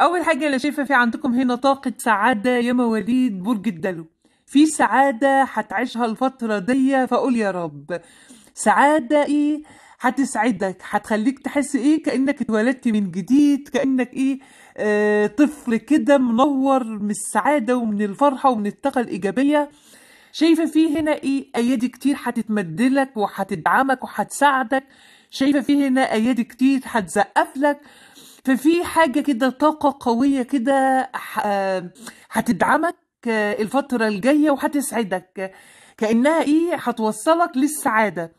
اول حاجه انا شايفه في عندكم هنا طاقه سعاده يا مواليد برج الدلو في سعاده هتعيشها الفتره دي فقول يا رب سعاده ايه هتسعدك هتخليك تحس ايه كانك اتولدت من جديد كانك ايه آه طفل كده منور من السعاده ومن الفرحه ومن الطاقه الايجابيه شايفه فيه هنا ايه ايادي كتير هتتمدلك وهتدعمك وهتساعدك شايفه فيه هنا ايادي كتير هتزقف لك ففي حاجه كده طاقه قويه كده هتدعمك آه، الفتره الجايه وهتسعدك كانها ايه هتوصلك للسعاده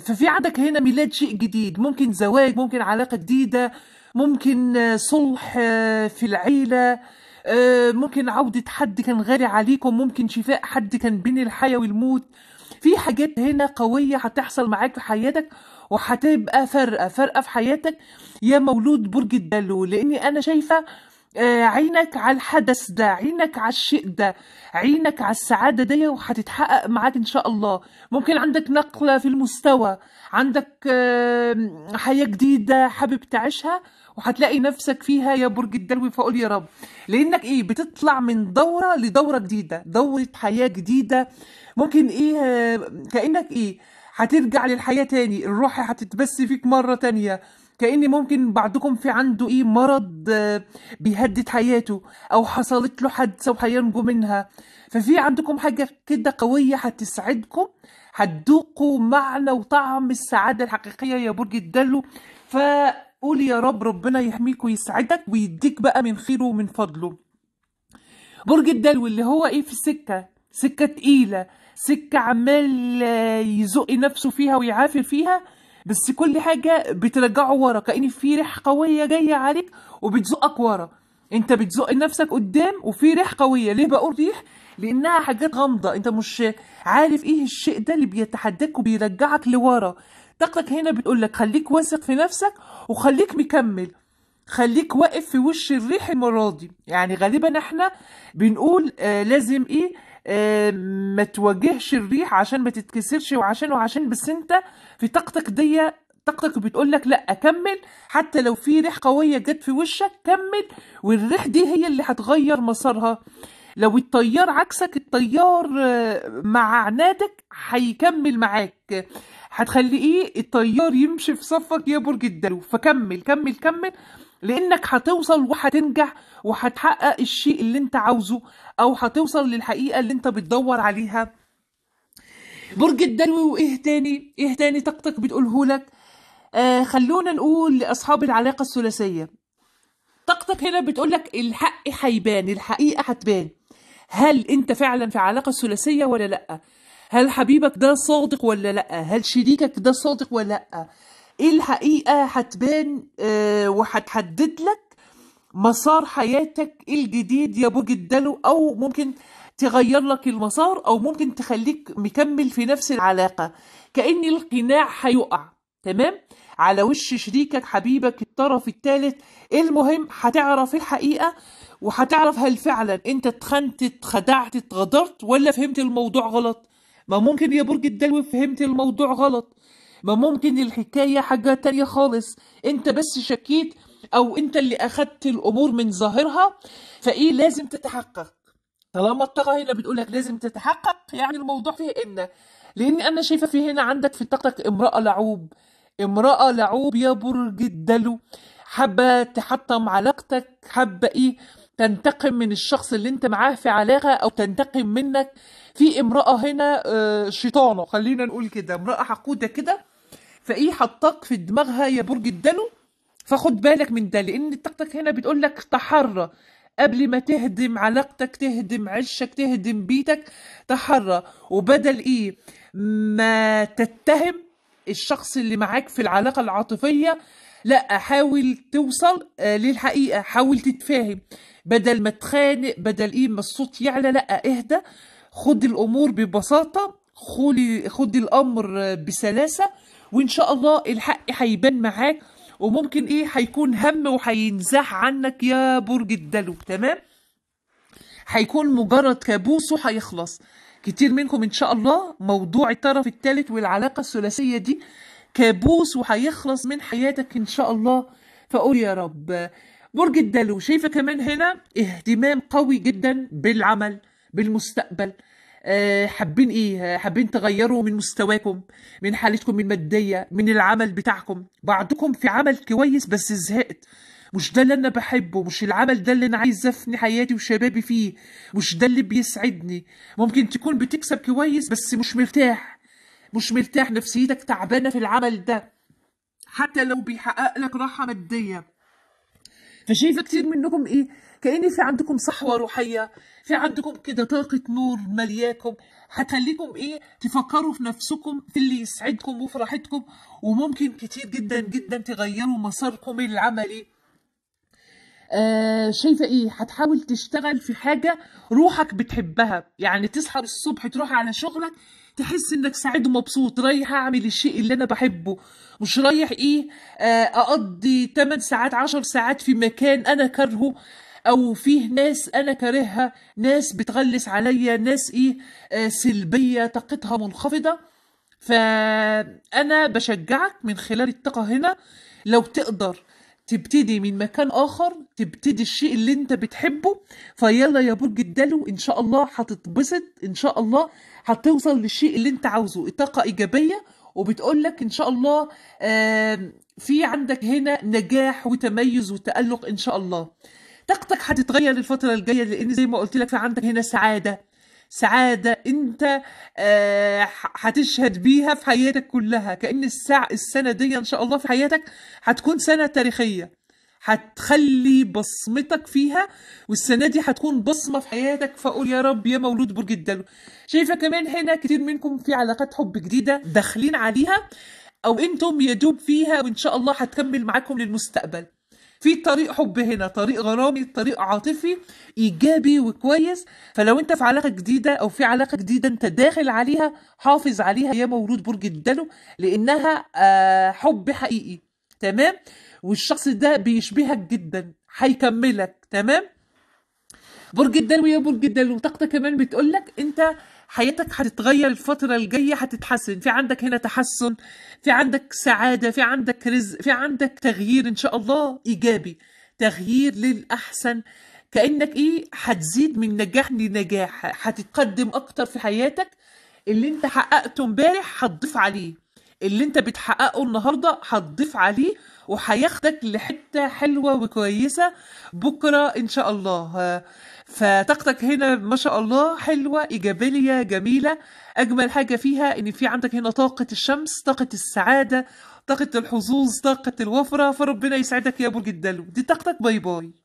ففي عندك هنا ميلاد شيء جديد ممكن زواج ممكن علاقه جديده ممكن آه، صلح آه، في العيله ممكن عودة حد كان غالي عليكم ممكن شفاء حد كان بين الحياة والموت في حاجات هنا قوية هتحصل معاك في حياتك وهتبقى فارقه فارقه في حياتك يا مولود برج الدلو لاني انا شايفه آه، عينك على الحدث ده عينك على الشيء ده عينك على السعادة دي وهتتحقق معاك إن شاء الله ممكن عندك نقلة في المستوى عندك حياة جديدة حابب تعيشها وهتلاقي نفسك فيها يا برج الدلو فقول يا رب لأنك إيه بتطلع من دورة لدورة جديدة دورة حياة جديدة ممكن إيه آه، كأنك إيه هترجع للحياه تاني الروح هتتبث فيك مره تانيه كان ممكن بعضكم في عنده ايه مرض آه، بيهدد حياته او حصلت له حادثه وهينجو منها ففي عندكم حاجه كده قويه هتسعدكم هتذوقوا معنى وطعم السعاده الحقيقيه يا برج الدلو فقول يا رب ربنا يحميك ويسعدك ويديك بقى من خيره ومن فضله برج الدلو اللي هو ايه في السكه سكه تقيله سكة عمال يزق نفسه فيها ويعافر فيها بس كل حاجة بترجعه ورا كأن في ريح قوية جاية عليك وبتزقك ورا انت بتزق نفسك قدام وفي ريح قوية ليه بقول ريح؟ لانها حاجات غامضة انت مش عارف ايه الشيء ده اللي بيتحداك وبيرجعك لورا طاقتك هنا بتقول لك خليك واثق في نفسك وخليك مكمل خليك واقف في وش الريح المرة دي يعني غالبا احنا بنقول آه لازم ايه ما تواجهش الريح عشان ما تتكسرش وعشان وعشان بس انت في طاقتك دي طاقتك بتقول لك لا كمل حتى لو في ريح قويه جت في وشك كمل والريح دي هي اللي هتغير مسارها لو التيار عكسك التيار آه، مع عنادك هيكمل معاك هتخلي ايه التيار يمشي في صفك يا برج الدلو فكمل كمل كمل لانك هتوصل وهتنجح وهتحقق الشيء اللي انت عاوزه او هتوصل للحقيقه اللي انت بتدور عليها برج الدلو وايه تاني ايه تاني طاقتك بتقوله لك آه خلونا نقول لاصحاب العلاقه الثلاثيه طاقتك هنا بتقول لك الحق هيبان الحقيقه هتبان هل انت فعلا في علاقه ثلاثيه ولا لا هل حبيبك ده صادق ولا لا هل شريكك ده صادق ولا لا ايه الحقيقه هتبان آه، وهتحدد لك مسار حياتك الجديد يا ابو جدلو او ممكن تغير لك المسار او ممكن تخليك مكمل في نفس العلاقه كان القناع هيقع تمام على وش شريكك حبيبك الطرف الثالث المهم هتعرف الحقيقه وهتعرف هل فعلا انت اتخنت اتخدعت اتغدرت ولا فهمت الموضوع غلط ما ممكن يا برج الدلو فهمت الموضوع غلط ما ممكن الحكاية حاجة تانية خالص انت بس شكيت او انت اللي اخدت الامور من ظاهرها فايه لازم تتحقق طالما الطاقة هنا بتقولك لك لازم تتحقق يعني الموضوع فيه ان لان انا شايفة في هنا عندك في طاقتك امرأة لعوب امرأة لعوب يا برج الدلو حابة تحطم علاقتك حابة ايه تنتقم من الشخص اللي انت معاه في علاقة او تنتقم منك في امرأة هنا آه، شيطانة خلينا نقول كده امرأة حقودة كده فايه حطاك في دماغها يا برج الدلو فخد بالك من ده لان طاقتك هنا بتقول لك تحرى قبل ما تهدم علاقتك تهدم عشك تهدم بيتك تحرى وبدل ايه ما تتهم الشخص اللي معاك في العلاقة العاطفية لا حاول توصل آه، للحقيقة حاول تتفاهم بدل ما تخانق بدل ايه ما الصوت يعلى لا اهدى خد الامور ببساطة خد الامر آه، بسلاسة وان شاء الله الحق هيبان معاك وممكن ايه هيكون هم وهينزاح عنك يا برج الدلو تمام هيكون مجرد كابوس وهيخلص كتير منكم ان شاء الله موضوع الطرف الثالث والعلاقه الثلاثيه دي كابوس وهيخلص من حياتك ان شاء الله فقول يا رب برج الدلو شايفه كمان هنا اهتمام قوي جدا بالعمل بالمستقبل آه، حابين ايه آه، حابين تغيروا من مستواكم من حالتكم الماديه من العمل بتاعكم بعضكم في عمل كويس بس زهقت مش ده اللي انا بحبه مش العمل ده اللي انا عايز افني حياتي وشبابي فيه مش ده اللي بيسعدني ممكن تكون بتكسب كويس بس مش مرتاح مش مرتاح نفسيتك تعبانه في العمل ده حتى لو بيحقق لك راحه ماديه فشايفه كتير منكم ايه كأن في عندكم صحوة روحية في عندكم كده طاقة نور ملياكم هتخليكم ايه تفكروا في نفسكم في اللي يسعدكم وفرحتكم وممكن كتير جدا جدا تغيروا مساركم العملي آه، شايفه ايه هتحاول تشتغل في حاجه روحك بتحبها يعني تصحى الصبح تروح على شغلك تحس انك سعيد ومبسوط رايح اعمل الشيء اللي انا بحبه مش رايح ايه آه، اقضي 8 ساعات 10 ساعات في مكان انا كارهه او فيه ناس انا كارهها ناس بتغلس عليا ناس ايه آه سلبيه طاقتها منخفضه فانا بشجعك من خلال الطاقه هنا لو تقدر تبتدي من مكان اخر تبتدي الشيء اللي انت بتحبه فيلا يا برج الدلو ان شاء الله هتتبسط ان شاء الله هتوصل للشيء اللي انت عاوزه طاقه ايجابيه وبتقول لك ان شاء الله في عندك هنا نجاح وتميز وتالق ان شاء الله طاقتك هتتغير الفتره الجايه لان زي ما قلت لك في عندك هنا سعاده سعاده انت آه، هتشهد بيها في حياتك كلها كان الساعه السنه دي ان شاء الله في حياتك هتكون سنه تاريخيه هتخلي بصمتك فيها والسنه دي هتكون بصمه في حياتك فقول يا رب يا مولود برج الدلو شايفه كمان هنا كتير منكم في علاقات حب جديده داخلين عليها او انتم يدوب فيها وان شاء الله هتكمل معاكم للمستقبل في طريق حب هنا طريق غرامي طريق عاطفي ايجابي وكويس فلو انت في علاقه جديده او في علاقه جديده انت داخل عليها حافظ عليها يا مولود برج الدلو لانها آه، حب حقيقي تمام والشخص ده بيشبهك جدا هيكملك تمام برج الدلو يا برج الدلو طاقتك كمان بتقولك انت حياتك هتتغير الفترة الجاية هتتحسن في عندك هنا تحسن في عندك سعادة في عندك رزق في عندك تغيير إن شاء الله إيجابي تغيير للأحسن كأنك إيه هتزيد من نجاح لنجاح هتتقدم أكتر في حياتك اللي أنت حققته امبارح هتضيف عليه اللي انت بتحققه النهارده هتضيف عليه وهياخدك لحته حلوه وكويسه بكره ان شاء الله فطاقتك هنا ما شاء الله حلوه ايجابيه جميله اجمل حاجه فيها ان في عندك هنا طاقه الشمس طاقه السعاده طاقه الحظوظ طاقه الوفره فربنا يسعدك يا برج الدلو دي طاقتك باي باي